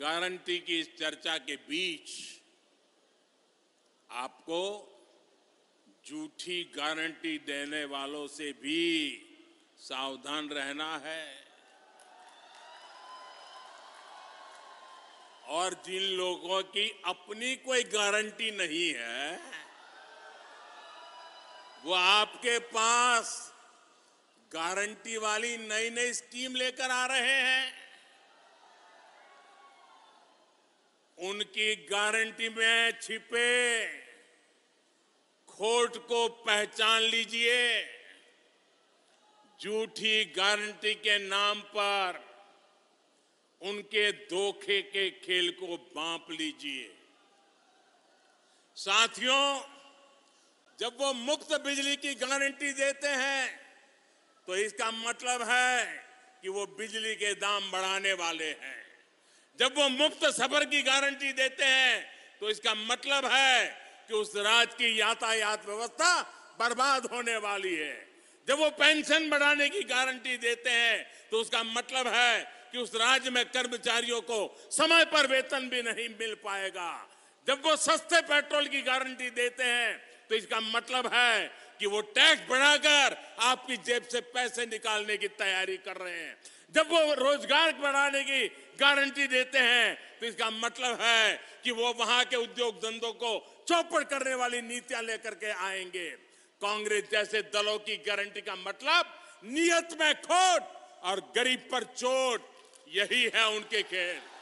guarantee की इस चर्चा के बीच आपको झूठी गारंटी देने वालों से भी सावधान रहना है और जिन लोगों की अपनी कोई गारंटी नहीं है वो आपके पास गारंटी वाली नई नई स्कीम लेकर आ रहे हैं उनकी गारंटी में छिपे खोट को पहचान लीजिए झूठी गारंटी के नाम पर उनके धोखे के खेल को बांप लीजिए साथियों जब वो मुफ्त बिजली की गारंटी देते हैं तो इसका मतलब है कि वो बिजली के दाम बढ़ाने वाले हैं जब वो मुफ्त सफर की गारंटी देते हैं तो इसका मतलब है कि उस राज्य की यातायात व्यवस्था बर्बाद होने वाली है जब वो पेंशन बढ़ाने की गारंटी देते हैं तो उसका मतलब है कि उस राज्य में कर्मचारियों को समय पर वेतन भी नहीं मिल पाएगा जब वो सस्ते पेट्रोल की गारंटी देते हैं तो इसका मतलब है कि वो टैक्स बढ़ाकर आपकी जेब से पैसे निकालने की तैयारी कर रहे हैं जब वो रोजगार बढ़ाने की गारंटी देते हैं तो इसका मतलब है कि वो वहां के उद्योग धंधों को चौपड़ करने वाली नीतियां लेकर के आएंगे कांग्रेस जैसे दलों की गारंटी का मतलब नियत में खोट और गरीब पर चोट यही है उनके खेल